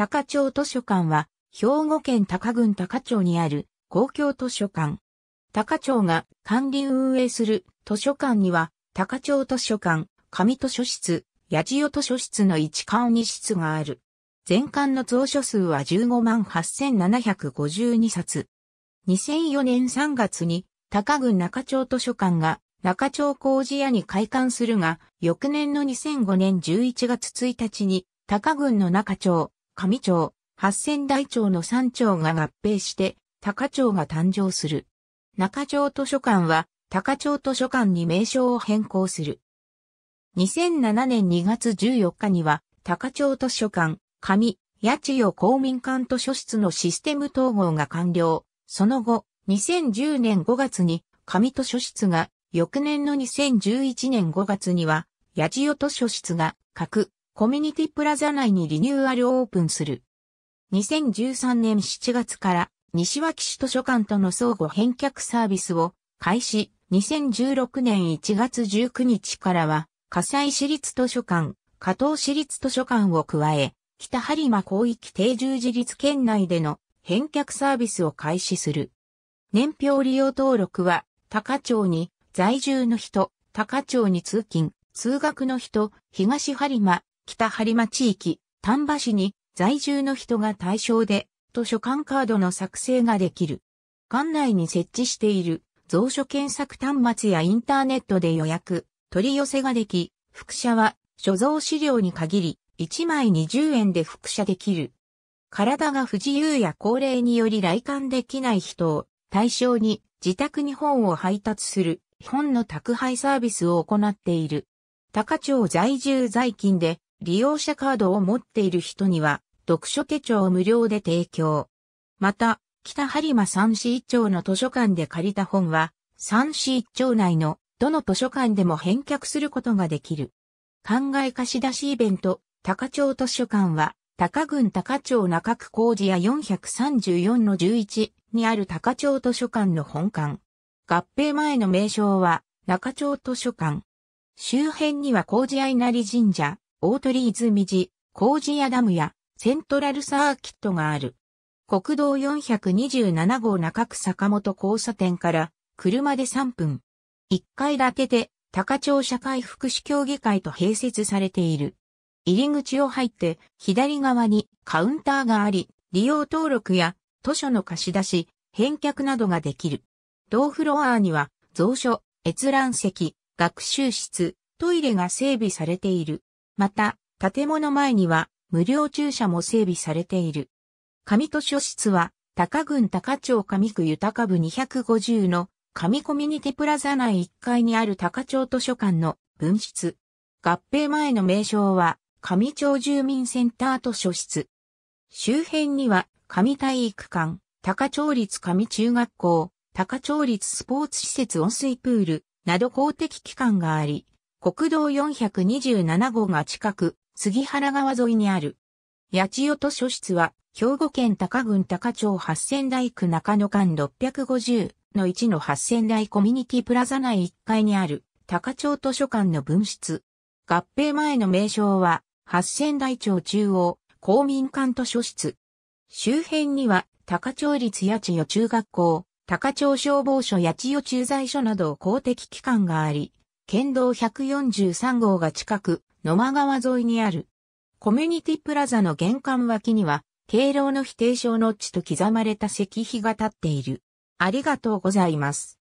高町図書館は、兵庫県高郡高町にある公共図書館。高町が管理運営する図書館には、高町図書館、上図書室、八千代図書室の一館二室がある。全館の蔵書数は15万8752冊。2004年3月に高郡中町図書館が中町工事屋に開館するが、翌年の2005年11月1日に高郡の中町、上町、八仙台町の三町が合併して、高町が誕生する。中町図書館は、高町図書館に名称を変更する。2007年2月14日には、高町図書館、上、八千代公民館図書室のシステム統合が完了。その後、2010年5月に、上図書室が、翌年の2011年5月には、八千代図書室が、各、コミュニティプラザ内にリニューアルオープンする。2013年7月から西脇市図書館との相互返却サービスを開始、2016年1月19日からは、葛西市立図書館、加藤市立図書館を加え、北播磨広域定住自立圏内での返却サービスを開始する。年表利用登録は、高町に在住の人、高町に通勤、通学の人、東播磨、北播磨地域、丹波市に在住の人が対象で図書館カードの作成ができる。館内に設置している蔵書検索端末やインターネットで予約、取り寄せができ、複写は所蔵資料に限り1枚20円で複写できる。体が不自由や高齢により来館できない人を対象に自宅に本を配達する本の宅配サービスを行っている。高町在住在勤で利用者カードを持っている人には、読書手帳を無料で提供。また、北播磨三市一町の図書館で借りた本は、三市一町内のどの図書館でも返却することができる。考え貸し出しイベント、高町図書館は、高郡高町中区工事屋434の11にある高町図書館の本館。合併前の名称は、中町図書館。周辺には工事屋稲荷神社、大鳥泉寺、工事屋ダムや、セントラルサーキットがある。国道427号中区坂本交差点から車で3分。1階建てで高町社会福祉協議会と併設されている。入り口を入って左側にカウンターがあり、利用登録や図書の貸し出し、返却などができる。同フロアには蔵書、閲覧席、学習室、トイレが整備されている。また、建物前には無料駐車も整備されている。上図書室は、高郡高町上区豊部250の上コミュニティプラザ内1階にある高町図書館の分室。合併前の名称は、上町住民センター図書室。周辺には、上体育館、高町立上中学校、高町立スポーツ施設温水プールなど公的機関があり、国道427号が近く、杉原川沿いにある。八千代図書室は、兵庫県高郡高町八千台区中野間650の1の八千台コミュニティプラザ内1階にある高町図書館の分室。合併前の名称は、八千台町中央公民館図書室。周辺には、高町立八千代中学校、高町消防署八千代駐在所など公的機関があり、県道143号が近く、野間川沿いにある。コミュニティプラザの玄関脇には、敬老の否定症の地と刻まれた石碑が立っている。ありがとうございます。